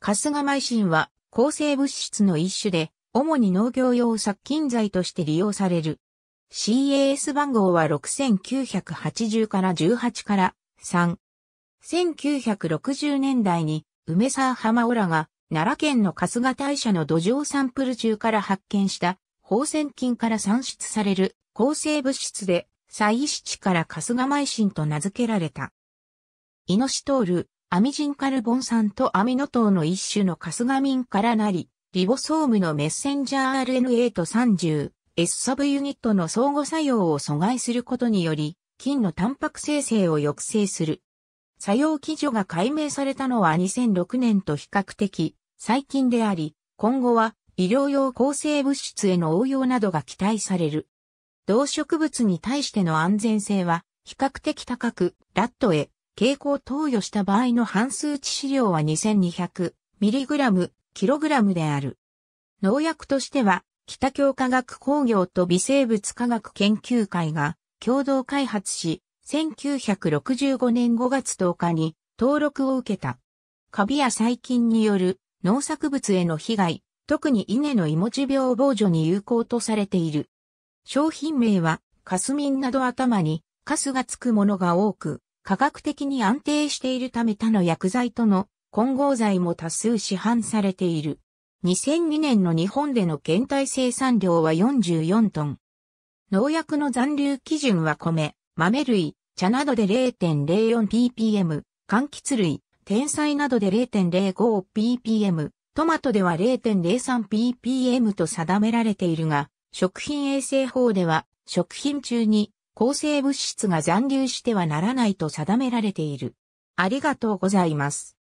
カスガマイシンは抗生物質の一種で、主に農業用殺菌剤として利用される。CAS 番号は6980から18から3。1960年代に梅沢浜オラが奈良県の春日大社の土壌サンプル中から発見した放線菌から産出される抗生物質で、再一地から春日米心と名付けられた。イノシトール、アミジンカルボン酸とアミノ糖の一種のカスガミンからなり、リボソームのメッセンジャー RNA と 30S サブユニットの相互作用を阻害することにより、菌のタンパク生成を抑制する。作用基準が解明されたのは2006年と比較的最近であり、今後は医療用抗生物質への応用などが期待される。動植物に対しての安全性は比較的高く、ラットへ傾向投与した場合の半数値資料は 2200mg、kg である。農薬としては、北京科学工業と微生物科学研究会が共同開発し、1965年5月10日に登録を受けた。カビや細菌による農作物への被害、特に稲の芋持病防除に有効とされている。商品名は、カスミンなど頭にカスがつくものが多く、科学的に安定しているため他の薬剤との混合剤も多数市販されている。2002年の日本での検体生産量は44トン。農薬の残留基準は米、豆類、茶などで 0.04ppm、柑橘類、天才などで 0.05ppm、トマトでは 0.03ppm と定められているが、食品衛生法では食品中に抗生物質が残留してはならないと定められている。ありがとうございます。